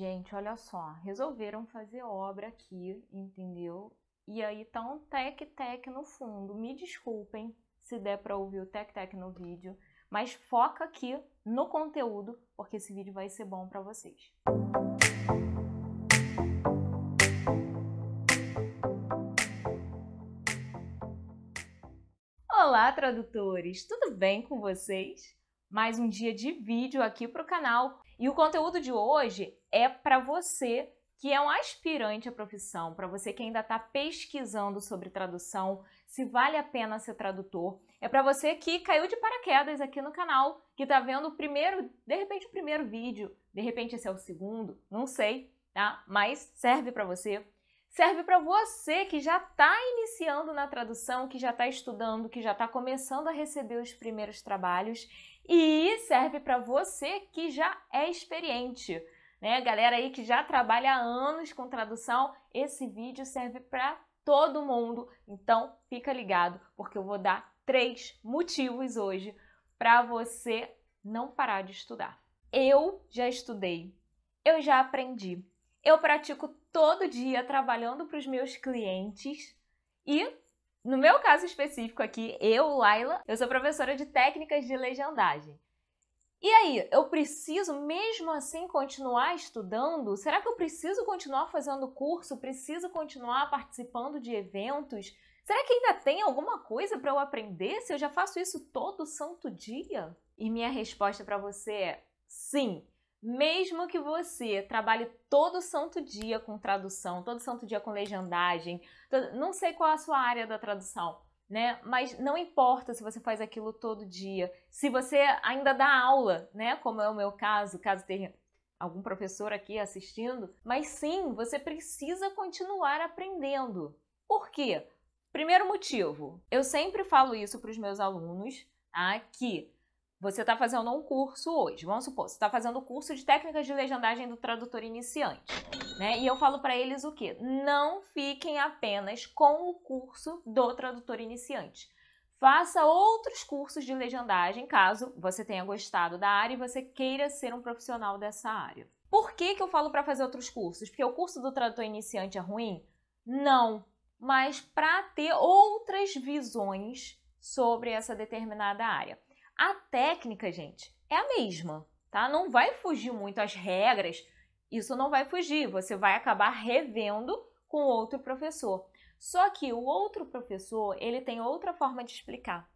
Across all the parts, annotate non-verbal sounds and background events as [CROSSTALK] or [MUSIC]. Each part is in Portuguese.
gente, olha só, resolveram fazer obra aqui, entendeu? E aí tá um tec-tec no fundo. Me desculpem se der para ouvir o tec-tec no vídeo, mas foca aqui no conteúdo, porque esse vídeo vai ser bom para vocês. Olá, tradutores! Tudo bem com vocês? mais um dia de vídeo aqui para o canal. E o conteúdo de hoje é para você que é um aspirante à profissão, para você que ainda está pesquisando sobre tradução, se vale a pena ser tradutor. É para você que caiu de paraquedas aqui no canal, que está vendo o primeiro, de repente o primeiro vídeo, de repente esse é o segundo, não sei, tá? Mas serve para você serve para você que já está iniciando na tradução, que já está estudando, que já está começando a receber os primeiros trabalhos e serve para você que já é experiente. Né? Galera aí que já trabalha há anos com tradução, esse vídeo serve para todo mundo. Então, fica ligado, porque eu vou dar três motivos hoje para você não parar de estudar. Eu já estudei, eu já aprendi, eu pratico todo dia trabalhando para os meus clientes e no meu caso específico aqui, eu, Laila, eu sou professora de técnicas de legendagem. E aí, eu preciso mesmo assim continuar estudando? Será que eu preciso continuar fazendo curso? Preciso continuar participando de eventos? Será que ainda tem alguma coisa para eu aprender se eu já faço isso todo santo dia? E minha resposta para você é sim. Mesmo que você trabalhe todo santo dia com tradução, todo santo dia com legendagem, todo... não sei qual é a sua área da tradução, né? Mas não importa se você faz aquilo todo dia. Se você ainda dá aula, né? Como é o meu caso, caso tenha algum professor aqui assistindo, mas sim, você precisa continuar aprendendo. Por quê? Primeiro motivo, eu sempre falo isso para os meus alunos, tá? que você está fazendo um curso hoje, vamos supor, você está fazendo o curso de técnicas de legendagem do tradutor iniciante, né? E eu falo para eles o quê? Não fiquem apenas com o curso do tradutor iniciante. Faça outros cursos de legendagem caso você tenha gostado da área e você queira ser um profissional dessa área. Por que, que eu falo para fazer outros cursos? Porque o curso do tradutor iniciante é ruim? Não, mas para ter outras visões sobre essa determinada área. A técnica, gente, é a mesma, tá? Não vai fugir muito as regras, isso não vai fugir, você vai acabar revendo com outro professor. Só que o outro professor, ele tem outra forma de explicar.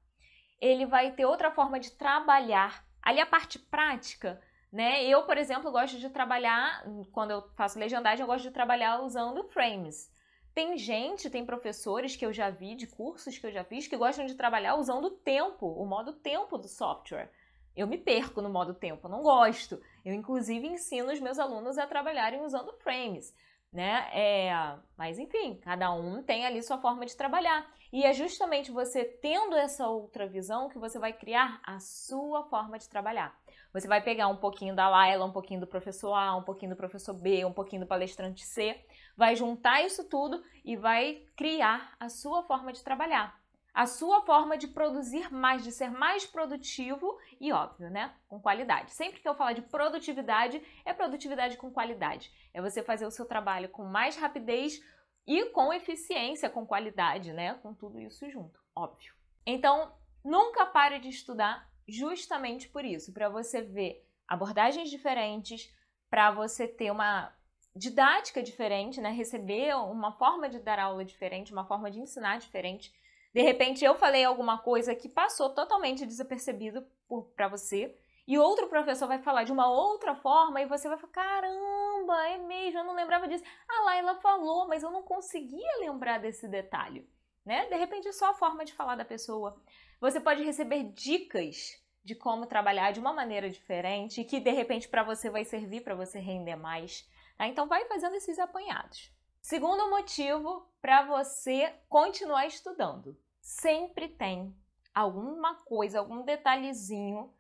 Ele vai ter outra forma de trabalhar. Ali a parte prática, né? Eu, por exemplo, gosto de trabalhar, quando eu faço legendagem, eu gosto de trabalhar usando frames. Tem gente, tem professores que eu já vi, de cursos que eu já fiz, que gostam de trabalhar usando o tempo, o modo tempo do software. Eu me perco no modo tempo, não gosto. Eu, inclusive, ensino os meus alunos a trabalharem usando frames, né? É, mas, enfim, cada um tem ali sua forma de trabalhar. E é justamente você tendo essa outra visão que você vai criar a sua forma de trabalhar. Você vai pegar um pouquinho da Laila, um pouquinho do professor A, um pouquinho do professor B, um pouquinho do palestrante C, vai juntar isso tudo e vai criar a sua forma de trabalhar, a sua forma de produzir mais, de ser mais produtivo e, óbvio, né, com qualidade. Sempre que eu falar de produtividade, é produtividade com qualidade. É você fazer o seu trabalho com mais rapidez e com eficiência, com qualidade, né, com tudo isso junto, óbvio. Então, nunca pare de estudar justamente por isso, para você ver abordagens diferentes, para você ter uma didática diferente, né? Receber uma forma de dar aula diferente, uma forma de ensinar diferente. De repente eu falei alguma coisa que passou totalmente desapercebido para você e outro professor vai falar de uma outra forma e você vai falar: "Caramba, é mesmo, eu não lembrava disso. A Laila falou, mas eu não conseguia lembrar desse detalhe" né? De repente é só a forma de falar da pessoa. Você pode receber dicas de como trabalhar de uma maneira diferente, que de repente para você vai servir para você render mais. Tá? Então vai fazendo esses apanhados. Segundo motivo para você continuar estudando, sempre tem alguma coisa, algum detalhezinho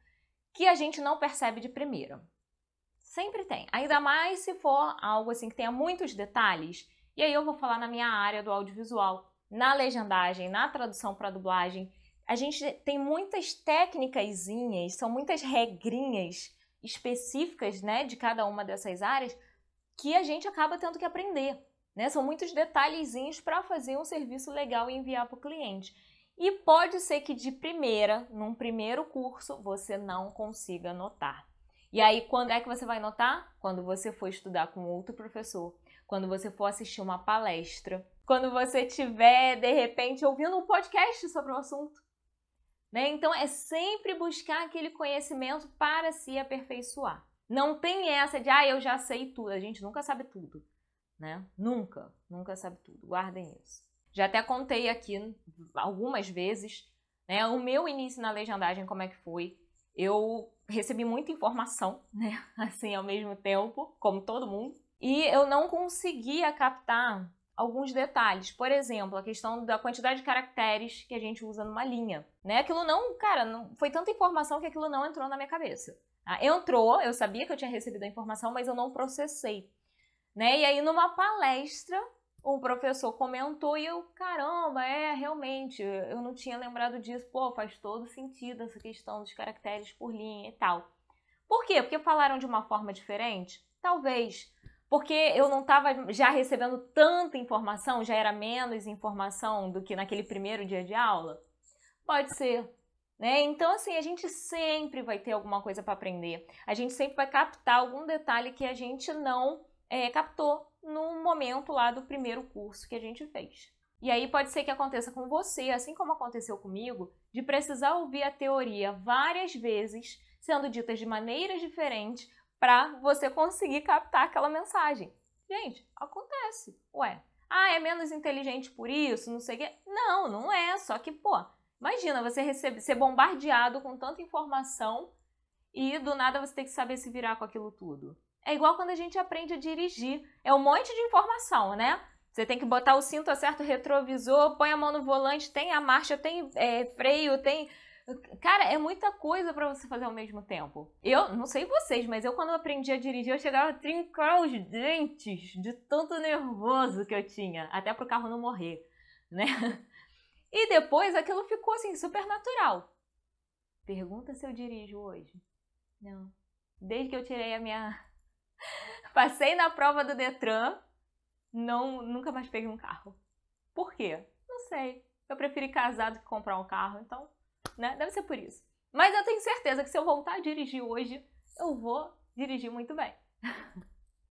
que a gente não percebe de primeira. Sempre tem. Ainda mais se for algo assim que tenha muitos detalhes. E aí eu vou falar na minha área do audiovisual na legendagem, na tradução para dublagem, a gente tem muitas técnicas, são muitas regrinhas específicas né, de cada uma dessas áreas que a gente acaba tendo que aprender. Né? São muitos detalhezinhos para fazer um serviço legal e enviar para o cliente. E pode ser que de primeira, num primeiro curso, você não consiga notar. E aí, quando é que você vai notar? Quando você for estudar com outro professor, quando você for assistir uma palestra, quando você estiver, de repente, ouvindo um podcast sobre o um assunto. Né? Então, é sempre buscar aquele conhecimento para se aperfeiçoar. Não tem essa de, ah, eu já sei tudo. A gente nunca sabe tudo, né? Nunca, nunca sabe tudo. Guardem isso. Já até contei aqui algumas vezes, né? O meu início na legendagem, como é que foi? Eu recebi muita informação, [LAUGHS] né? Assim, ao mesmo tempo, como todo mundo. E eu não conseguia captar alguns detalhes. Por exemplo, a questão da quantidade de caracteres que a gente usa numa linha. Né? Aquilo não, cara, não, foi tanta informação que aquilo não entrou na minha cabeça. Tá? Entrou, eu sabia que eu tinha recebido a informação, mas eu não processei. Né? E aí, numa palestra, um professor comentou e eu, caramba, é, realmente, eu não tinha lembrado disso. Pô, faz todo sentido essa questão dos caracteres por linha e tal. Por quê? Porque falaram de uma forma diferente? Talvez porque eu não estava já recebendo tanta informação, já era menos informação do que naquele primeiro dia de aula? Pode ser. Né? Então, assim, a gente sempre vai ter alguma coisa para aprender. A gente sempre vai captar algum detalhe que a gente não é, captou no momento lá do primeiro curso que a gente fez. E aí pode ser que aconteça com você, assim como aconteceu comigo, de precisar ouvir a teoria várias vezes, sendo ditas de maneiras diferentes, para você conseguir captar aquela mensagem. Gente, acontece. Ué, ah, é menos inteligente por isso, não sei o quê. Não, não é. Só que, pô, imagina você receber, ser bombardeado com tanta informação e do nada você tem que saber se virar com aquilo tudo. É igual quando a gente aprende a dirigir. É um monte de informação, né? Você tem que botar o cinto a certo retrovisor, põe a mão no volante, tem a marcha, tem é, freio, tem Cara, é muita coisa para você fazer ao mesmo tempo. Eu não sei vocês, mas eu quando aprendi a dirigir, eu chegava a trincar os dentes de tanto nervoso que eu tinha, até pro carro não morrer, né? E depois aquilo ficou assim super natural. Pergunta se eu dirijo hoje. Não. Desde que eu tirei a minha passei na prova do Detran, não nunca mais peguei um carro. Por quê? Não sei. Eu preferi casar do que comprar um carro, então né? Deve ser por isso. Mas eu tenho certeza que se eu voltar a dirigir hoje, eu vou dirigir muito bem.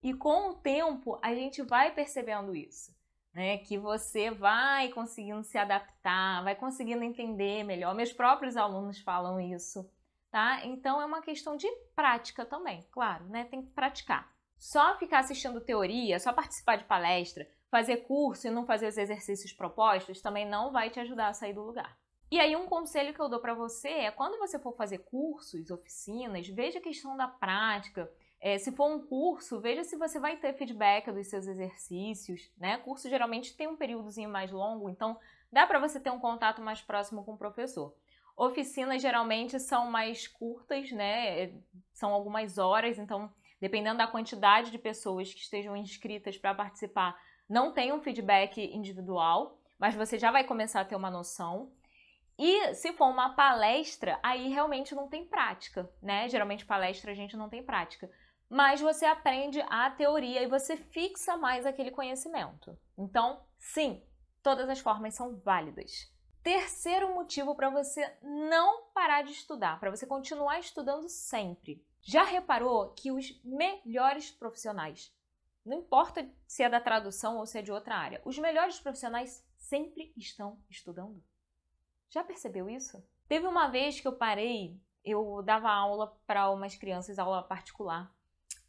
e com o tempo, a gente vai percebendo isso. Né, que você vai conseguindo se adaptar, vai conseguindo entender melhor. Meus próprios alunos falam isso, tá? Então é uma questão de prática também, claro, né? Tem que praticar. Só ficar assistindo teoria, só participar de palestra, fazer curso e não fazer os exercícios propostos também não vai te ajudar a sair do lugar. E aí um conselho que eu dou para você é quando você for fazer cursos, oficinas, veja a questão da prática. É, se for um curso, veja se você vai ter feedback dos seus exercícios, né? Curso geralmente tem um períodozinho mais longo, então dá para você ter um contato mais próximo com o professor. Oficinas geralmente são mais curtas, né? É, são algumas horas, então dependendo da quantidade de pessoas que estejam inscritas para participar, não tem um feedback individual, mas você já vai começar a ter uma noção. E se for uma palestra, aí realmente não tem prática, né? Geralmente palestra a gente não tem prática. Mas você aprende a teoria e você fixa mais aquele conhecimento. Então, sim, todas as formas são válidas. Terceiro motivo para você não parar de estudar, para você continuar estudando sempre. Já reparou que os melhores profissionais, não importa se é da tradução ou se é de outra área, os melhores profissionais sempre estão estudando? Já percebeu isso? Teve uma vez que eu parei, eu dava aula para umas crianças, aula particular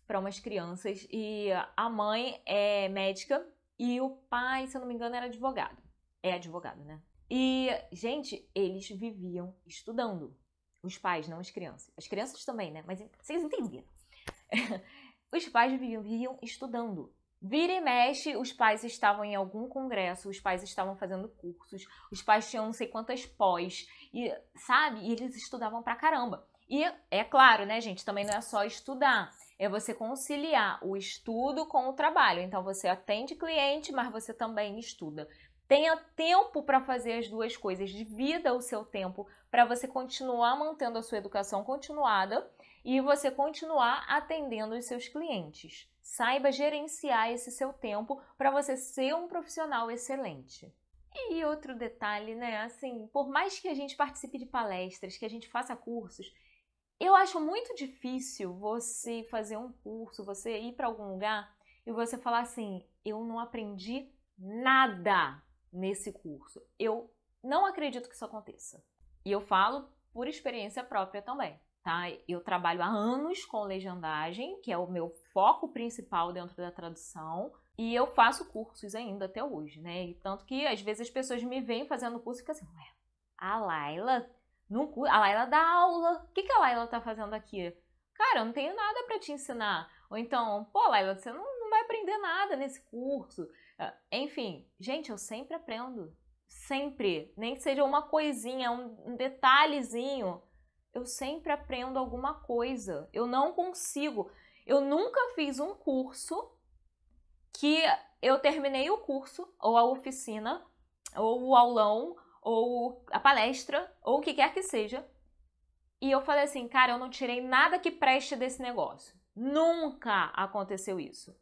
para umas crianças, e a mãe é médica e o pai, se eu não me engano, era advogado. É advogado, né? E, gente, eles viviam estudando. Os pais, não as crianças. As crianças também, né? Mas vocês entenderam. [LAUGHS] Os pais viviam, viviam estudando. Vira e mexe, os pais estavam em algum congresso, os pais estavam fazendo cursos, os pais tinham não sei quantas pós, e sabe? E eles estudavam pra caramba. E é claro, né, gente? Também não é só estudar, é você conciliar o estudo com o trabalho. Então você atende cliente, mas você também estuda. Tenha tempo para fazer as duas coisas, divida o seu tempo para você continuar mantendo a sua educação continuada e você continuar atendendo os seus clientes. Saiba gerenciar esse seu tempo para você ser um profissional excelente. E outro detalhe, né? Assim, por mais que a gente participe de palestras, que a gente faça cursos, eu acho muito difícil você fazer um curso, você ir para algum lugar e você falar assim: eu não aprendi nada nesse curso. Eu não acredito que isso aconteça. E eu falo por experiência própria também tá? Eu trabalho há anos com legendagem, que é o meu foco principal dentro da tradução, e eu faço cursos ainda até hoje, né? E tanto que às vezes as pessoas me veem fazendo curso e ficam assim, ué, a Laila, num curso, a Laila dá aula, o que, que a Laila tá fazendo aqui? Cara, eu não tenho nada para te ensinar. Ou então, pô, Laila, você não, não vai aprender nada nesse curso. Ah, enfim, gente, eu sempre aprendo. Sempre. Nem que seja uma coisinha, um detalhezinho eu sempre aprendo alguma coisa. Eu não consigo. Eu nunca fiz um curso que eu terminei o curso, ou a oficina, ou o aulão, ou a palestra, ou o que quer que seja, e eu falei assim, cara, eu não tirei nada que preste desse negócio. Nunca aconteceu isso.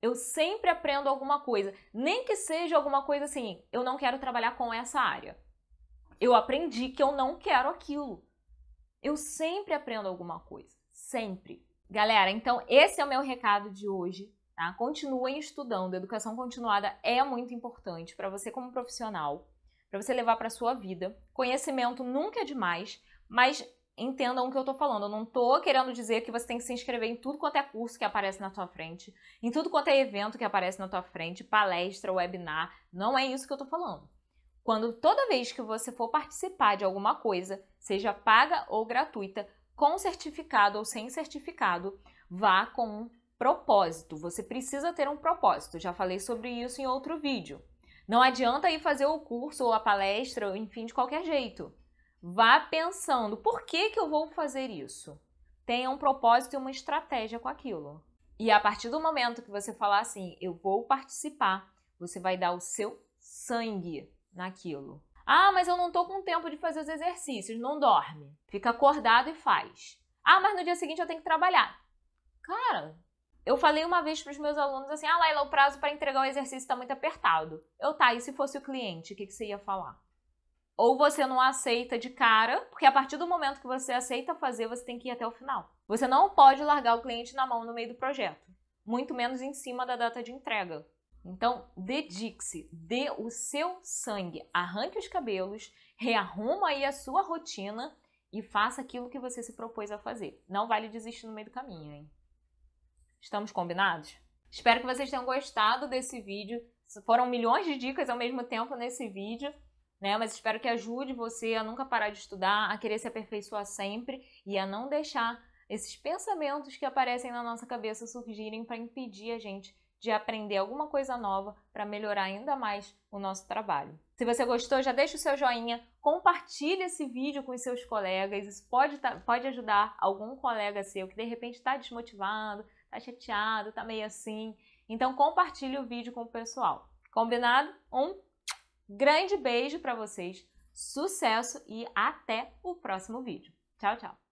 Eu sempre aprendo alguma coisa, nem que seja alguma coisa assim, eu não quero trabalhar com essa área. Eu aprendi que eu não quero aquilo eu sempre aprendo alguma coisa, sempre. Galera, então esse é o meu recado de hoje. Tá? Continuem estudando. Educação continuada é muito importante para você como profissional, para você levar para sua vida. Conhecimento nunca é demais, mas entendam o que eu estou falando. Eu não estou querendo dizer que você tem que se inscrever em tudo quanto é curso que aparece na tua frente, em tudo quanto é evento que aparece na tua frente, palestra, webinar. Não é isso que eu estou falando. Quando toda vez que você for participar de alguma coisa, seja paga ou gratuita, com certificado ou sem certificado, vá com um propósito. Você precisa ter um propósito. Já falei sobre isso em outro vídeo. Não adianta ir fazer o curso ou a palestra, enfim, de qualquer jeito. Vá pensando, por que, que eu vou fazer isso? Tenha um propósito e uma estratégia com aquilo. E a partir do momento que você falar assim, eu vou participar, você vai dar o seu sangue naquilo. Ah, mas eu não estou com tempo de fazer os exercícios. Não dorme. Fica acordado e faz. Ah, mas no dia seguinte eu tenho que trabalhar. Cara, eu falei uma vez para os meus alunos assim: ah, Laila, o prazo para entregar o exercício está muito apertado. Eu, tá, e se fosse o cliente, o que, que você ia falar? Ou você não aceita de cara, porque a partir do momento que você aceita fazer, você tem que ir até o final. Você não pode largar o cliente na mão no meio do projeto, muito menos em cima da data de entrega. Então, dedique-se, dê o seu sangue, arranque os cabelos, rearruma aí a sua rotina e faça aquilo que você se propôs a fazer. Não vale desistir no meio do caminho, hein? Estamos combinados? Espero que vocês tenham gostado desse vídeo. Foram milhões de dicas ao mesmo tempo nesse vídeo, né? Mas espero que ajude você a nunca parar de estudar, a querer se aperfeiçoar sempre e a não deixar esses pensamentos que aparecem na nossa cabeça surgirem para impedir a gente de aprender alguma coisa nova para melhorar ainda mais o nosso trabalho. Se você gostou, já deixa o seu joinha, compartilha esse vídeo com os seus colegas, isso pode, tá, pode ajudar algum colega seu que de repente está desmotivado, está chateado, está meio assim. Então compartilhe o vídeo com o pessoal. Combinado? Um grande beijo para vocês, sucesso e até o próximo vídeo. Tchau, tchau!